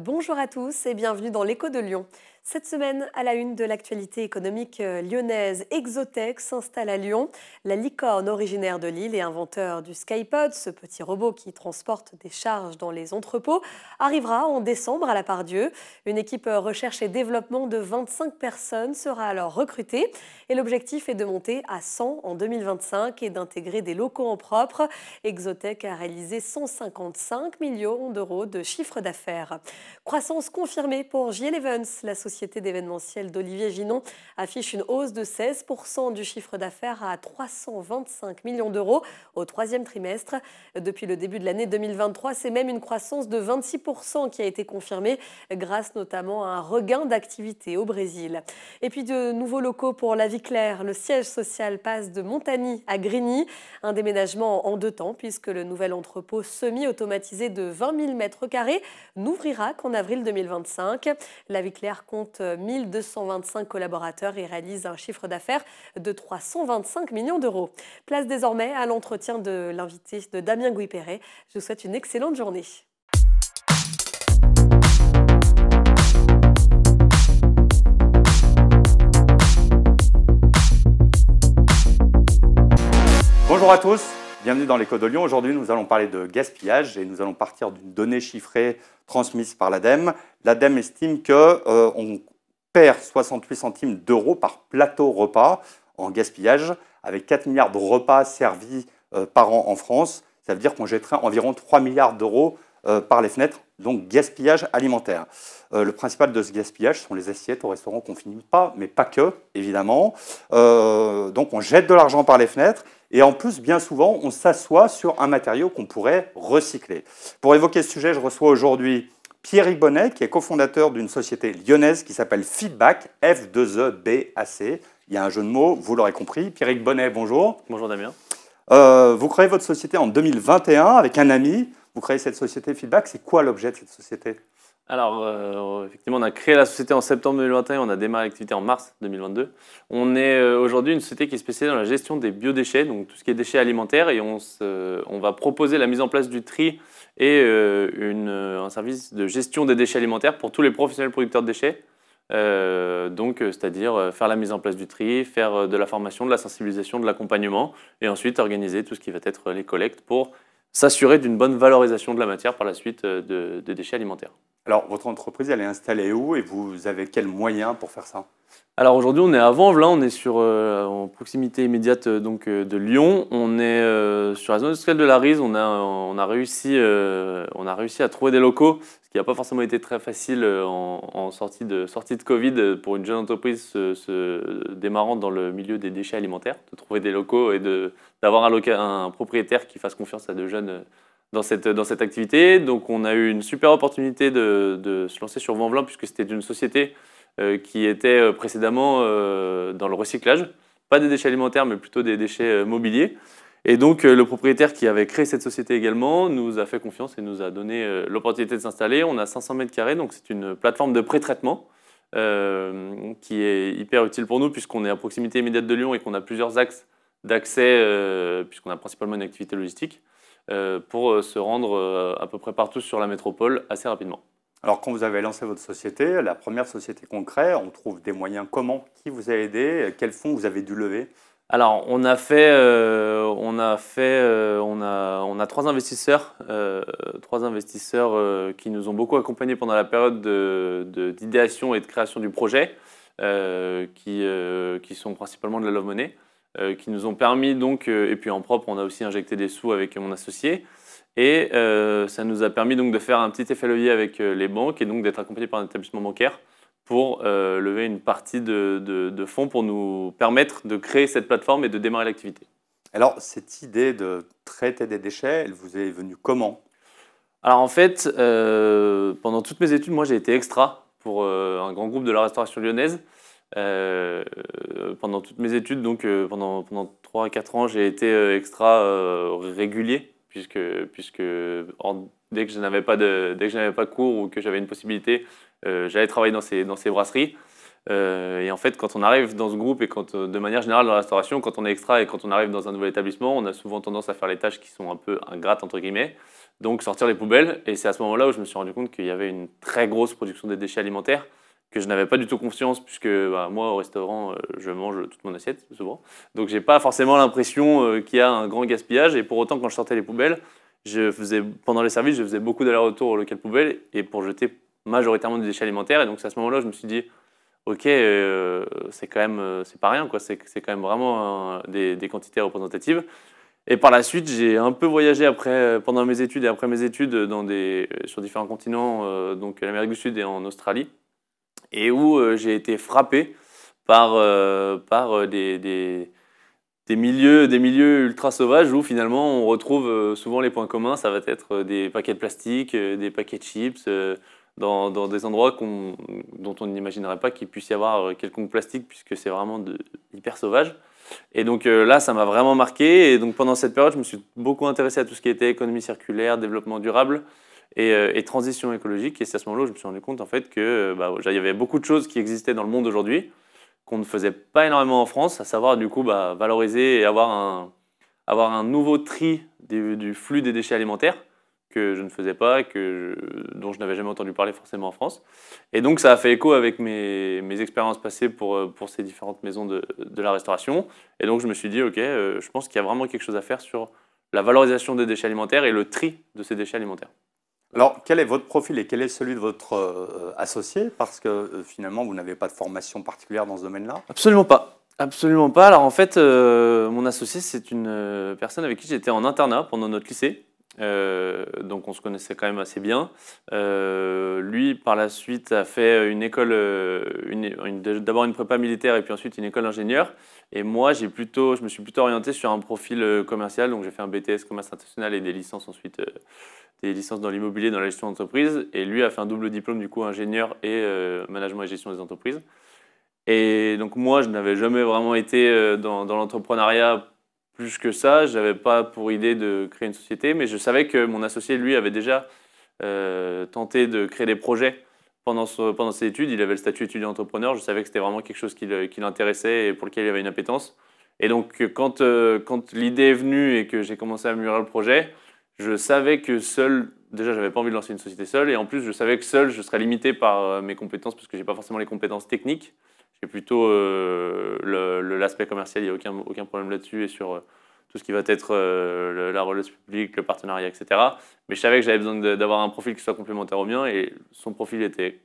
Bonjour à tous et bienvenue dans l'écho de Lyon. Cette semaine, à la une de l'actualité économique euh, lyonnaise, Exotech s'installe à Lyon. La licorne originaire de Lille et inventeur du Skypod, ce petit robot qui transporte des charges dans les entrepôts, arrivera en décembre à la part Pardieu. Une équipe recherche et développement de 25 personnes sera alors recrutée et l'objectif est de monter à 100 en 2025 et d'intégrer des locaux en propre. Exotech a réalisé 155 millions d'euros de chiffre d'affaires. Croissance confirmée pour J Evans, la société société d'événementiel d'Olivier Ginon affiche une hausse de 16% du chiffre d'affaires à 325 millions d'euros au troisième trimestre. Depuis le début de l'année 2023, c'est même une croissance de 26% qui a été confirmée grâce notamment à un regain d'activité au Brésil. Et puis de nouveaux locaux pour la vie claire. Le siège social passe de Montagny à Grigny, un déménagement en deux temps puisque le nouvel entrepôt semi-automatisé de 20 000 m2 n'ouvrira qu'en avril 2025. La vie claire compte 1225 collaborateurs et réalise un chiffre d'affaires de 325 millions d'euros. Place désormais à l'entretien de l'invité de Damien Guiperet. Je vous souhaite une excellente journée. Bonjour à tous, Bienvenue dans l'écho de Lyon. Aujourd'hui, nous allons parler de gaspillage et nous allons partir d'une donnée chiffrée transmise par l'ADEME. L'ADEME estime qu'on euh, on perd 68 centimes d'euros par plateau repas en gaspillage, avec 4 milliards de repas servis euh, par an en France. Ça veut dire qu'on jetterait environ 3 milliards d'euros euh, par les fenêtres, donc gaspillage alimentaire. Euh, le principal de ce gaspillage sont les assiettes au restaurant qu'on finit pas, mais pas que, évidemment. Euh, donc on jette de l'argent par les fenêtres et en plus, bien souvent, on s'assoit sur un matériau qu'on pourrait recycler. Pour évoquer ce sujet, je reçois aujourd'hui Pierre Bonnet, qui est cofondateur d'une société lyonnaise qui s'appelle Feedback, F2EBAC. E Il y a un jeu de mots, vous l'aurez compris. Pierre Bonnet, bonjour. Bonjour Damien. vous créez votre société en 2021 avec un ami vous créez cette société Feedback, c'est quoi l'objet de cette société alors, euh, effectivement, on a créé la société en septembre 2021, on a démarré l'activité en mars 2022. On est euh, aujourd'hui une société qui est spécialisée dans la gestion des biodéchets, donc tout ce qui est déchets alimentaires, et on, on va proposer la mise en place du tri et euh, un service de gestion des déchets alimentaires pour tous les professionnels producteurs de déchets. donc, c'est-à-dire faire la mise en place du tri, faire de la formation, de la sensibilisation, de l'accompagnement, et ensuite organiser tout ce qui va être les collectes pour s'assurer d'une bonne valorisation de la matière par la suite euh, de, des déchets alimentaires. Alors, votre entreprise, elle est installée où et vous avez quels moyens pour faire ça alors aujourd'hui, on est à Vanves, on est sur, euh, en proximité immédiate euh, donc, euh, de Lyon. On est sur la zone industrielle de la Rise. On a, on, a réussi, on a réussi à trouver des locaux, ce qui n'a pas forcément été très facile en, sortie, de, sortie de Covid pour une jeune entreprise se, démarrant dans le milieu des déchets alimentaires, de trouver des locaux et d'avoir un, un propriétaire qui fasse confiance à de jeunes dans cette, activité. Donc on a eu une super opportunité de, se lancer sur Vanvelin puisque c'était une société euh, qui était euh, précédemment euh, dans le recyclage, pas des déchets alimentaires, mais plutôt des déchets mobiliers. Et donc le propriétaire qui avait créé cette société également nous a fait confiance et nous a donné l'opportunité de s'installer. On a 500 mètres carrés, donc c'est une plateforme de pré-traitement qui est hyper utile pour nous puisqu'on est à proximité immédiate de Lyon et qu'on a plusieurs axes d'accès puisqu'on a principalement une activité logistique pour se rendre à peu près partout sur la métropole assez rapidement. Alors quand vous avez lancé votre société, la première société qu'on on trouve des moyens comment Qui vous a aidé Quels fonds vous avez dû lever alors, on a fait, euh, on a fait, euh, on a, trois investisseurs, euh, trois investisseurs qui nous ont beaucoup accompagnés pendant la période d'idéation de, et de création du projet, qui, qui sont principalement de la Love Money, qui nous ont permis donc, et puis en propre, on a aussi injecté des sous avec mon associé, et euh, ça nous a permis donc de faire un petit effet levier avec euh, les banques et donc d'être accompagné par un établissement bancaire pour euh, lever une partie de, fonds pour nous permettre de créer cette plateforme et de démarrer l'activité. Alors, cette idée de traiter des déchets, elle vous est venue comment Alors, en fait, pendant toutes mes études, moi, j'ai été extra pour un grand groupe de la restauration lyonnaise. pendant toutes mes études, donc pendant, pendant 3-4 ans, j'ai été extra régulier puisque, dès que je n'avais pas, de, dès que pas cours ou que j'avais une possibilité, euh, j'allais travailler dans ces, dans ces brasseries. Euh, et en fait, quand on arrive dans ce groupe et quand, euh, de manière générale dans la restauration, quand on est extra et quand on arrive dans un nouvel établissement, on a souvent tendance à faire les tâches qui sont un peu ingrates, entre guillemets, donc sortir les poubelles. Et c'est à ce moment-là où je me suis rendu compte qu'il y avait une très grosse production des déchets alimentaires que je n'avais pas du tout confiance, puisque bah, moi, au restaurant, euh, je mange toute mon assiette, souvent. Donc, j'ai pas forcément l'impression euh, qu'il y a un grand gaspillage. Et pour autant, quand je sortais les poubelles, je faisais, pendant les services, je faisais beaucoup d'allers-retours au local poubelle et pour jeter majoritairement des déchets alimentaires. Et donc, à ce moment-là, je me suis dit, OK, euh, c'est quand même, c'est pas rien, quoi. C'est, quand même vraiment des, quantités représentatives. Et par la suite, j'ai un peu voyagé après, pendant mes études et après mes études dans des, sur différents continents, donc l'Amérique du Sud et en Australie et où euh, j'ai été frappé par, euh, par euh, des, des, milieux, des milieux ultra sauvages où finalement on retrouve souvent les points communs. Ça va être des paquets de plastique, des paquets de chips, dans, dans, des endroits dont on n'imaginerait pas qu'il puisse y avoir quelconque plastique puisque c'est vraiment de, hyper sauvage. Et donc là, ça m'a vraiment marqué. Et donc pendant cette période, je me suis beaucoup intéressé à tout ce qui était économie circulaire, développement durable. Euh, et, transition écologique. Et c'est à ce moment-là je me suis rendu compte en fait que euh, bah, il y avait beaucoup de choses qui existaient dans le monde aujourd'hui qu'on ne faisait pas énormément en France, à savoir du coup bah, valoriser et avoir un, avoir un nouveau tri du, flux des déchets alimentaires que je ne faisais pas, que dont je n'avais jamais entendu parler forcément en France. Et donc ça a fait écho avec mes, expériences passées pour, euh, pour ces différentes maisons de, la restauration. Et donc je me suis dit, ok, je pense qu'il y a vraiment quelque chose à faire sur la valorisation des déchets alimentaires et le tri de ces déchets alimentaires. Alors, quel est votre profil et quel est celui de votre euh, associé Parce que euh, finalement, vous n'avez pas de formation particulière dans ce domaine-là Absolument pas. Absolument pas. Alors en fait, euh, mon associé, c'est une personne avec qui j'étais en internat pendant notre lycée. donc on se connaissait quand même assez bien. lui, par la suite, a fait une école, d'abord une prépa militaire et puis ensuite une école d'ingénieur. Et moi, j'ai plutôt, je me suis plutôt orienté sur un profil commercial. Donc j'ai fait un BTS commerce international et des licences ensuite des licences dans l'immobilier, dans la gestion d'entreprise. Et lui a fait un double diplôme, du coup, ingénieur et euh, management et gestion des entreprises. Et donc, moi, je n'avais jamais vraiment été euh, dans, l'entrepreneuriat plus que ça. Je n'avais pas pour idée de créer une société, mais je savais que mon associé, lui, avait déjà euh, tenté de créer des projets pendant, pendant ses études. Il avait le statut étudiant-entrepreneur. Je savais que c'était vraiment quelque chose qui l'intéressait et pour lequel il avait une appétence. Et donc, quand, quand l'idée est venue et que j'ai commencé à améliorer le projet, je savais que seul, déjà, j'avais pas envie de lancer une société seule, et en plus, je savais que seul, je serais limité par euh, mes compétences, parce que j'ai pas forcément les compétences techniques. J'ai plutôt euh, l'aspect commercial, il n'y a aucun, problème là-dessus, et sur euh, tout ce qui va être la relation publique, le partenariat, etc. Mais je savais que j'avais besoin d'avoir un profil qui soit complémentaire au mien, et son profil était,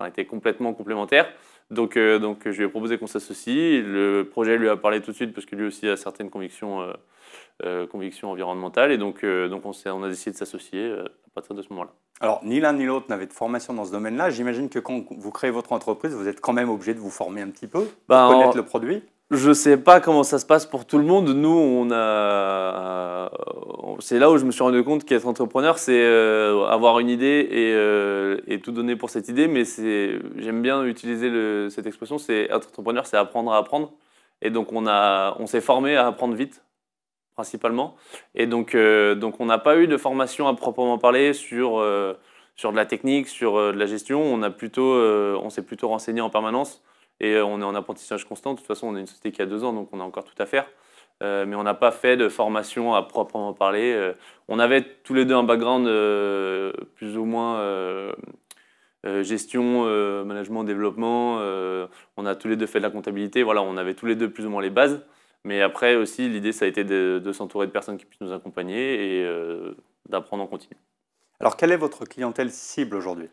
était complètement complémentaire. Donc, donc, je lui ai proposé qu'on s'associe. Le projet lui a parlé tout de suite, parce que lui aussi a certaines convictions euh, conviction environnementale. Et donc, euh, donc on, on, a décidé de s'associer euh, à partir de ce moment-là. Alors, ni l'un ni l'autre n'avait de formation dans ce domaine-là. J'imagine que quand vous créez votre entreprise, vous êtes quand même obligé de vous former un petit peu, pour bah, connaître le produit. Je sais pas comment ça se passe pour tout le monde. Nous, on a. C'est là où je me suis rendu compte qu'être entrepreneur, c'est avoir une idée et, et, tout donner pour cette idée. Mais c'est, j'aime bien utiliser cette expression. C'est être entrepreneur, c'est apprendre à apprendre. Et donc on a, on s'est formé à apprendre vite principalement. Et donc, euh, donc on n'a pas eu de formation à proprement parler sur, euh, sur de la technique, sur euh, de la gestion. On, a plutôt, on s'est plutôt renseigné en permanence et on est en apprentissage constant. De toute façon, on est une société qui a deux ans, donc on a encore tout à faire. mais on n'a pas fait de formation à proprement parler. on avait tous les deux un background plus ou moins gestion, management, développement. on a tous les deux fait de la comptabilité. Voilà, on avait tous les deux plus ou moins les bases. Mais après aussi, l'idée, ça a été de, s'entourer de personnes qui puissent nous accompagner et euh, d'apprendre en continu. Alors, quelle est votre clientèle cible aujourd'hui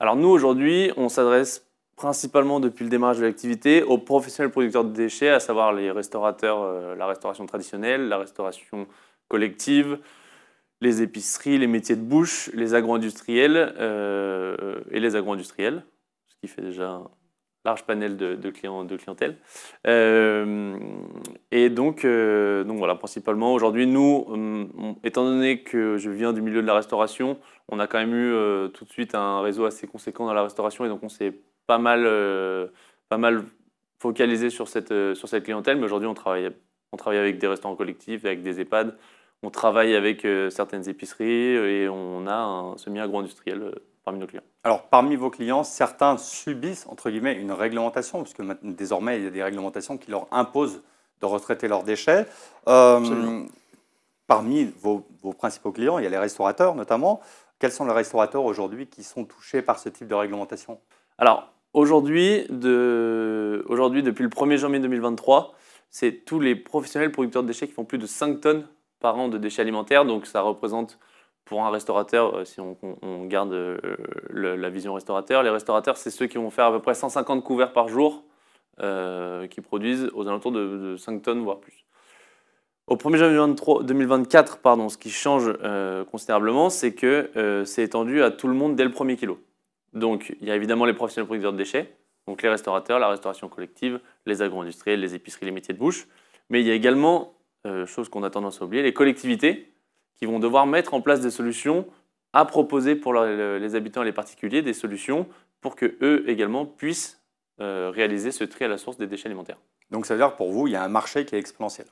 Alors, nous, aujourd'hui, on s'adresse principalement depuis le démarrage de l'activité aux professionnels producteurs de déchets, à savoir les restaurateurs, euh, la restauration traditionnelle, la restauration collective, les épiceries, les métiers de bouche, les agro-industriels euh, et les agro-industriels, ce qui fait déjà large panel de, clients, de clientèle. Euh, et donc, euh, donc voilà, principalement aujourd'hui, nous, hum, étant donné que je viens du milieu de la restauration, on a quand même eu euh, tout de suite un réseau assez conséquent dans la restauration et donc on s'est pas mal, pas mal focalisé sur cette, sur cette clientèle. Mais aujourd'hui, on travaille, on travaille avec des restaurants collectifs, avec des EHPAD, on travaille avec certaines épiceries et on a un semi-agro-industriel parmi nos clients. Alors, parmi vos clients, certains subissent, entre guillemets, une réglementation, puisque désormais, il y a des réglementations qui leur imposent de retraiter leurs déchets. Euh, parmi vos, principaux clients, il y a les restaurateurs notamment. Quels sont les restaurateurs aujourd'hui qui sont touchés par ce type de réglementation Alors, aujourd'hui, de... depuis le 1er janvier 2023, c'est tous les professionnels producteurs de déchets qui font plus de 5 tonnes par an de déchets alimentaires. Donc, ça représente pour un restaurateur, euh, si on, garde euh, la vision restaurateur, les restaurateurs, c'est ceux qui vont faire à peu près 150 couverts par jour, euh, qui produisent aux alentours de, 5 tonnes, voire plus. Au 1er janvier 2024, pardon, ce qui change considérablement, c'est que c'est étendu à tout le monde dès le premier kilo. Donc, il y a évidemment les professionnels producteurs de déchets, donc les restaurateurs, la restauration collective, les agro-industriels, les épiceries, les métiers de bouche. Mais il y a également, chose qu'on a tendance à oublier, les collectivités qui vont devoir mettre en place des solutions à proposer pour les habitants et les particuliers, des solutions pour que eux également puissent euh, réaliser ce tri à la source des déchets alimentaires. Donc ça veut dire que pour vous, il y a un marché qui est exponentiel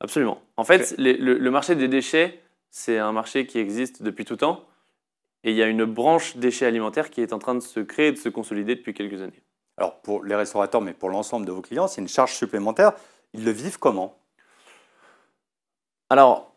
Absolument. En fait, le, le, marché des déchets, c'est un marché qui existe depuis tout temps. Et il y a une branche déchets alimentaires qui est en train de se créer de se consolider depuis quelques années. Alors pour les restaurateurs, mais pour l'ensemble de vos clients, c'est une charge supplémentaire. Ils le vivent comment Alors,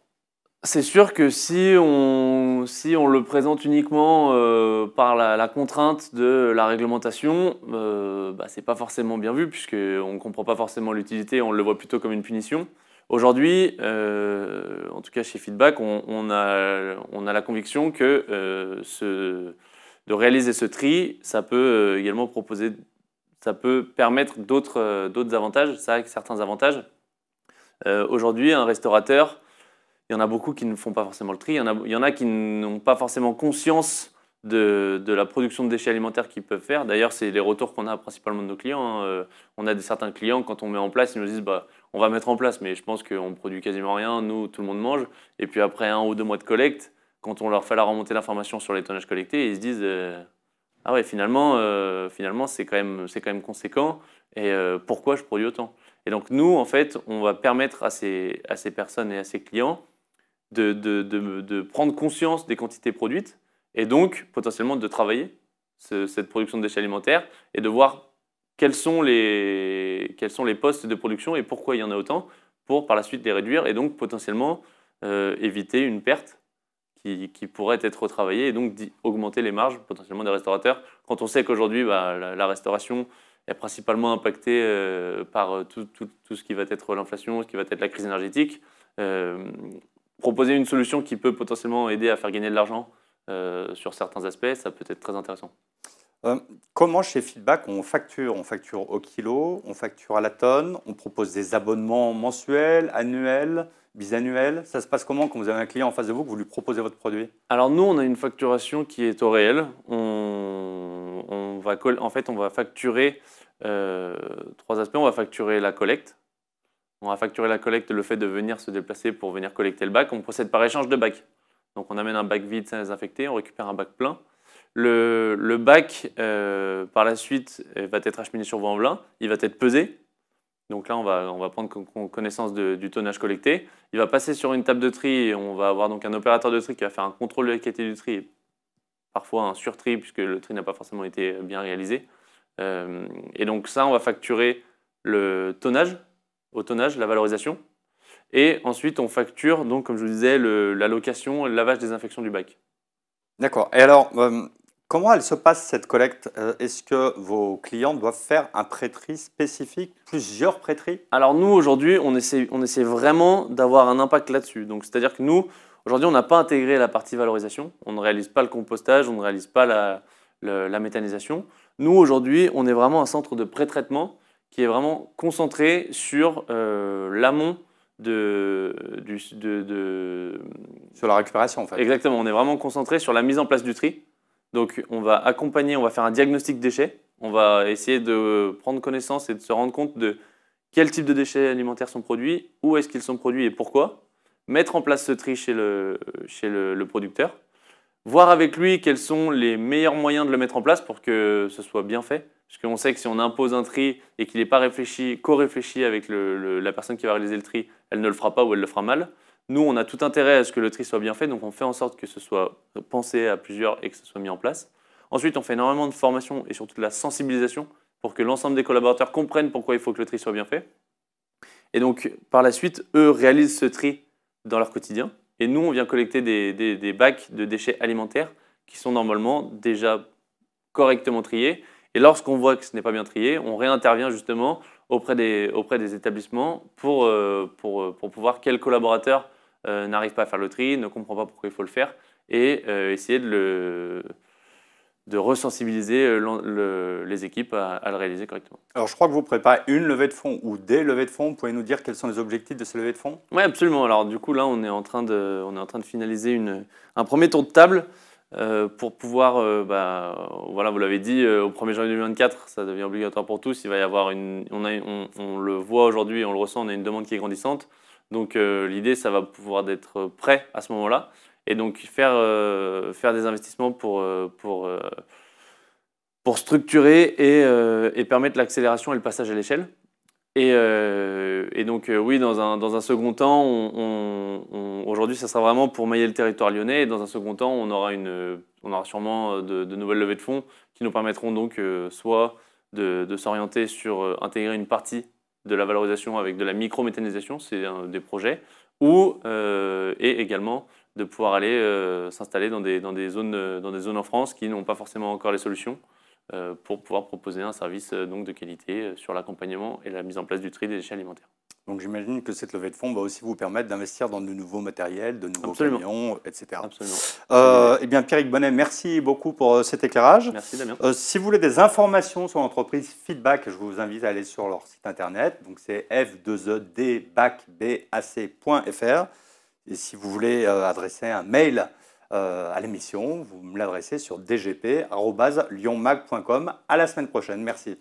c'est sûr que si on, le présente uniquement euh, par la, contrainte de la réglementation, ce euh, n'est bah, c'est pas forcément bien vu puisqu'on ne comprend pas forcément l'utilité, on le voit plutôt comme une punition. Aujourd'hui, euh, en tout cas chez Feedback, on, a, la conviction que de réaliser ce tri, ça peut également proposer, ça peut permettre d'autres avantages, ça certains avantages. Aujourd'hui, un restaurateur il y en a beaucoup qui ne font pas forcément le tri, il y en a, qui n'ont pas forcément conscience de, la production de déchets alimentaires qu'ils peuvent faire. D'ailleurs, c'est les retours qu'on a principalement de nos clients. Hein. Euh, on a des, certains clients, quand on met en place, ils nous disent bah, on va mettre en place, mais je pense qu'on produit quasiment rien, nous, tout le monde mange. Et puis après un ou deux mois de collecte, quand on leur fait la remontée d'informations sur les tonnages collectés, ils se disent euh, ah ouais, finalement, euh, finalement c'est quand, même, quand même conséquent, et pourquoi je produis autant Et donc, nous, en fait, on va permettre à ces, à ces personnes et à ces clients de, prendre conscience des quantités produites et donc potentiellement de travailler cette production de déchets alimentaires et de voir quels sont, les, quels sont les postes de production et pourquoi il y en a autant pour par la suite les réduire et donc potentiellement euh, éviter une perte qui, pourrait être retravaillée et donc augmenter les marges potentiellement des restaurateurs. Quand on sait qu'aujourd'hui bah, la, restauration est principalement impactée euh, par euh, tout, ce qui va être l'inflation, ce qui va être la crise énergétique, proposer une solution qui peut potentiellement aider à faire gagner de l'argent euh, sur certains aspects, ça peut être très intéressant. Euh, comment chez Feedback on facture On facture au kilo, on facture à la tonne, on propose des abonnements mensuels, annuels, bisannuels. Ça se passe comment quand vous avez un client en face de vous, que vous lui proposez votre produit Alors nous, on a une facturation qui est au réel. On, va, en fait, on va facturer euh, trois aspects. On va facturer la collecte, on va facturer la collecte le fait de venir se déplacer pour venir collecter le bac. On procède par échange de bac. Donc on amène un bac vide sans désinfecter, on récupère un bac plein. Le, bac, euh, par la suite, euh, va être acheminé sur voie en Il va être pesé. Donc là, on va, prendre connaissance du tonnage collecté. Il va passer sur une table de tri et on va avoir donc un opérateur de tri qui va faire un contrôle de la qualité du tri, parfois un surtri puisque le tri n'a pas forcément été bien réalisé. Euh, et donc ça, on va facturer le tonnage au tonnage, la valorisation. Et ensuite, on facture, donc, comme je vous disais, la location et le lavage des infections du bac. D'accord. Et alors, euh, comment elle se passe cette collecte euh, Est-ce que vos clients doivent faire un prêterie spécifique, plusieurs prêteries Alors, nous, aujourd'hui, on essaie, on essaie vraiment d'avoir un impact là-dessus. Donc, c'est-à-dire que nous, aujourd'hui, on n'a pas intégré la partie valorisation. On ne réalise pas le compostage, on ne réalise pas la, la, la méthanisation. Nous, aujourd'hui, on est vraiment un centre de pré-traitement qui est vraiment concentré sur euh, l'amont de, Sur la récupération, en fait. Exactement, on est vraiment concentré sur la mise en place du tri. Donc, on va accompagner, on va faire un diagnostic déchets, on va essayer de prendre connaissance et de se rendre compte de quel type de déchets alimentaires sont produits, où est-ce qu'ils sont produits et pourquoi, mettre en place ce tri chez le, chez le producteur, voir avec lui quels sont les meilleurs moyens de le mettre en place pour que ce soit bien fait. Parce qu'on sait que si on impose un tri et qu'il n'est pas réfléchi, co-réfléchi avec la personne qui va réaliser le tri, elle ne le fera pas ou elle le fera mal. Nous, on a tout intérêt à ce que le tri soit bien fait, donc on fait en sorte que ce soit pensé à plusieurs et que ce soit mis en place. Ensuite, on fait énormément de formation et surtout de la sensibilisation pour que l'ensemble des collaborateurs comprennent pourquoi il faut que le tri soit bien fait. Et donc, par la suite, eux réalisent ce tri dans leur quotidien. Et nous, on vient collecter des, bacs de déchets alimentaires qui sont normalement déjà correctement triés. Et lorsqu'on voit que ce n'est pas bien trié, on réintervient justement auprès des, établissements pour, voir euh, euh, pour, pouvoir quel collaborateur euh, n'arrive pas à faire le tri, ne comprend pas pourquoi il faut le faire, et essayer de le, de resensibiliser euh, les équipes à, le réaliser correctement. Alors je crois que vous préparez une levée de fonds ou des levées de fonds. Vous pouvez nous dire quels sont les objectifs de ces levées de fonds Oui, absolument. Alors du coup, là, on est en train de, on est en train de finaliser un premier tour de table euh, pour pouvoir, euh, bah, voilà, vous l'avez dit, au 1er janvier 2024, ça devient obligatoire pour tous. Il va y avoir une, on, le voit aujourd'hui, on le ressent, on a une demande qui est grandissante. Donc l'idée, ça va pouvoir d'être prêt à ce moment-là. Et donc faire, euh, faire des investissements pour, euh, pour, euh, pour structurer et, permettre l'accélération et le passage à l'échelle. Et, donc oui, dans un, dans un, second temps, aujourd'hui, ça sera vraiment pour mailler le territoire lyonnais. Et dans un second temps, on aura, une, on aura sûrement de, nouvelles levées de fonds qui nous permettront donc soit de, s'orienter sur intégrer une partie de la valorisation avec de la micro-méthanisation, c'est un des projets, ou et également de pouvoir aller euh, s'installer dans des, dans, des zones, euh, dans des zones en France qui n'ont pas forcément encore les solutions euh, pour pouvoir proposer un service donc, de qualité sur l'accompagnement et la mise en place du tri des déchets alimentaires. Donc j'imagine que cette levée de fonds va aussi vous permettre d'investir dans de nouveaux matériels, de nouveaux camions, etc. Absolument. eh bien, Pierrick Bonnet, merci beaucoup pour cet éclairage. Merci Damien. si vous voulez des informations sur l'entreprise Feedback, je vous invite à aller sur leur site internet. Donc c'est f2edbacbac.fr. Et si vous voulez euh, adresser un mail euh, à l'émission, vous me l'adressez sur dgp.lyonmag.com. À la semaine prochaine. Merci.